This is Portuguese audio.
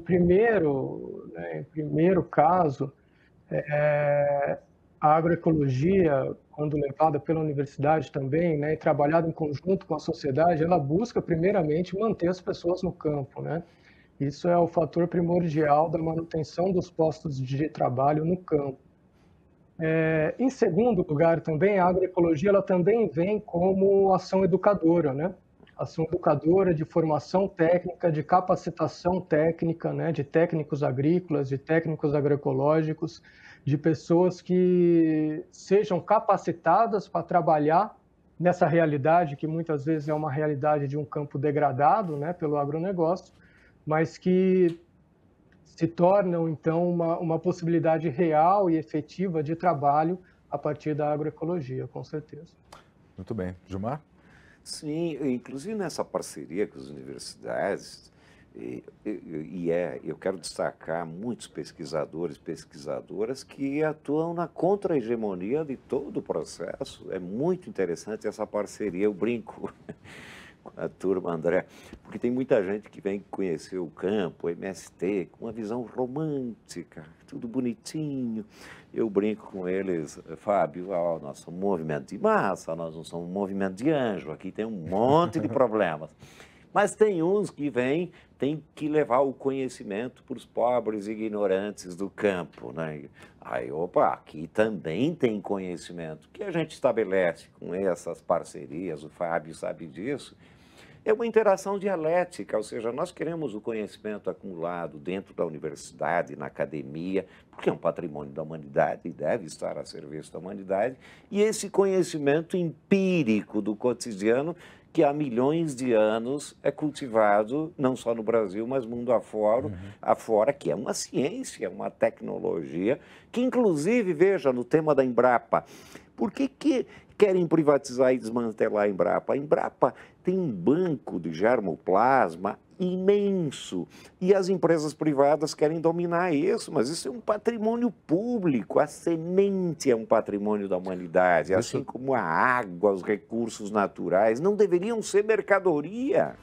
em primeiro, né, em primeiro caso, é, é, a agroecologia, quando levada pela universidade também, né, e trabalhada em conjunto com a sociedade, ela busca primeiramente manter as pessoas no campo, né? Isso é o fator primordial da manutenção dos postos de trabalho no campo. É, em segundo lugar, também a agroecologia ela também vem como ação educadora, né? ação educadora de formação técnica, de capacitação técnica, né, de técnicos agrícolas, de técnicos agroecológicos, de pessoas que sejam capacitadas para trabalhar nessa realidade que muitas vezes é uma realidade de um campo degradado, né, pelo agronegócio, mas que se tornam então uma, uma possibilidade real e efetiva de trabalho a partir da agroecologia, com certeza. Muito bem. Gilmar? Sim, inclusive nessa parceria com as universidades, e, e, é, eu quero destacar muitos pesquisadores, pesquisadoras que atuam na contra-hegemonia de todo o processo. É muito interessante essa parceria, eu brinco. a turma, André, porque tem muita gente que vem conhecer o campo, o MST, com uma visão romântica, tudo bonitinho. Eu brinco com eles, Fábio, ó, nós somos um movimento de massa, nós não somos um movimento de anjo, aqui tem um monte de problemas. Mas tem uns que vêm, tem que levar o conhecimento para os pobres e ignorantes do campo. Né? Aí, opa, aqui também tem conhecimento, que a gente estabelece com essas parcerias, o Fábio sabe disso, é uma interação dialética, ou seja, nós queremos o conhecimento acumulado dentro da universidade, na academia, porque é um patrimônio da humanidade e deve estar a serviço da humanidade, e esse conhecimento empírico do cotidiano que há milhões de anos é cultivado, não só no Brasil, mas mundo afora, uhum. afora, que é uma ciência, uma tecnologia, que inclusive, veja, no tema da Embrapa, por que, que querem privatizar e desmantelar a Embrapa. A Embrapa tem um banco de germoplasma imenso e as empresas privadas querem dominar isso, mas isso é um patrimônio público. A semente é um patrimônio da humanidade, assim como a água, os recursos naturais, não deveriam ser mercadoria.